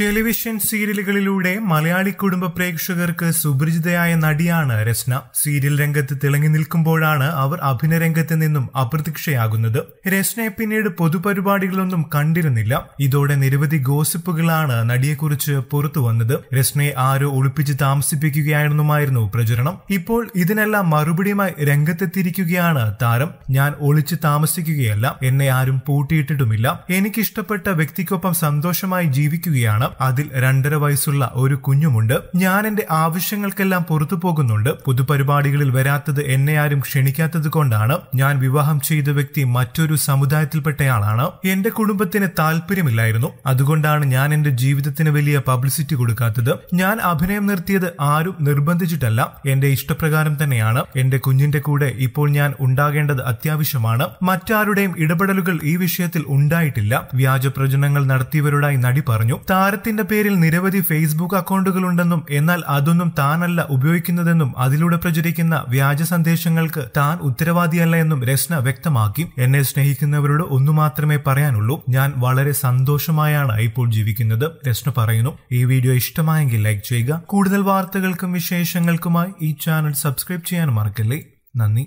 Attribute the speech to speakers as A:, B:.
A: television സീരിയലുകളിലൂടെ Malayali കുടുംബ പ്രേക്ഷകർക്ക് സുപരിചിതയായ നടിയാണ് രസ്ന സീരിയൽ രംഗത്ത് തിളങ്ങി നിൽക്കുമ്പോഴാണ് അവർ അഭിനയരംഗത്ത് നിന്നും അപ്രത്യക്ഷയാകുന്നത് രസ്നയെ പിന്നീട് പൊതുപരിപാടികളൊന്നും കണ്ടിരുന്നില്ല ഇതോടെ നിരവധി ഗോസിപ്പുകളാണ് നടിയെക്കുറിച്ച് പുറത്തു വന്നത് രചനയെ ആരോ ഒളിപ്പിച്ച് താമസിപ്പിക്കുകയായിരുന്നുമായിരുന്നു പ്രചരണം ഇപ്പോൾ ഇതിനെല്ലാം മറുപടിയുമായി രംഗത്തെത്തിയിരിക്കുകയാണ് താരം ഞാൻ ഒളിച്ച് താമസിക്കുകയല്ല എന്നെ ആരും പൂട്ടിയിട്ടിട്ടുമില്ല എനിക്കിഷ്ടപ്പെട്ട വ്യക്തിക്കൊപ്പം സന്തോഷമായി ജീവിക്കുകയാണ് നോക്കാം അതിൽ രണ്ടര വയസ്സുള്ള ഒരു കുഞ്ഞുമുണ്ട് ഞാൻ എന്റെ ആവശ്യങ്ങൾക്കെല്ലാം പുറത്തു പോകുന്നുണ്ട് പൊതുപരിപാടികളിൽ വരാത്തത് എന്നെ ആരും ക്ഷണിക്കാത്തത് കൊണ്ടാണ് ഞാൻ വിവാഹം ചെയ്ത വ്യക്തി മറ്റൊരു സമുദായത്തിൽപ്പെട്ടയാളാണ് എന്റെ കുടുംബത്തിന് താല്പര്യമില്ലായിരുന്നു അതുകൊണ്ടാണ് ഞാൻ എന്റെ ജീവിതത്തിന് വലിയ പബ്ലിസിറ്റി കൊടുക്കാത്തത് ഞാൻ അഭിനയം നിർത്തിയത് ആരും നിർബന്ധിച്ചിട്ടല്ല എന്റെ ഇഷ്ടപ്രകാരം തന്നെയാണ് എന്റെ കുഞ്ഞിന്റെ കൂടെ ഇപ്പോൾ ഞാൻ ഉണ്ടാകേണ്ടത് അത്യാവശ്യമാണ് മറ്റാരുടെയും ഇടപെടലുകൾ ഈ വിഷയത്തിൽ ഉണ്ടായിട്ടില്ല വ്യാജ പ്രചരണങ്ങൾ നടത്തിയവരുടായി നടി പറഞ്ഞു താര താരത്തിന്റെ പേരിൽ നിരവധി ഫേസ്ബുക്ക് ഉണ്ടെന്നും എന്നാൽ അതൊന്നും താനല്ല ഉപയോഗിക്കുന്നതെന്നും അതിലൂടെ പ്രചരിക്കുന്ന വ്യാജ സന്ദേശങ്ങൾക്ക് താൻ ഉത്തരവാദിയല്ല എന്നും രസ്ന വ്യക്തമാക്കി എന്നെ സ്നേഹിക്കുന്നവരോട് ഒന്നു മാത്രമേ പറയാനുള്ളൂ ഞാൻ വളരെ സന്തോഷമായാണ് ഇപ്പോൾ ജീവിക്കുന്നത് രസ്ന പറയുന്നു ഈ വീഡിയോ ഇഷ്ടമായെങ്കിൽ ലൈക്ക് ചെയ്യുക കൂടുതൽ വാർത്തകൾക്കും വിശേഷങ്ങൾക്കുമായി ഈ ചാനൽ സബ്സ്ക്രൈബ് ചെയ്യാൻ മറക്കല്ലേ നന്ദി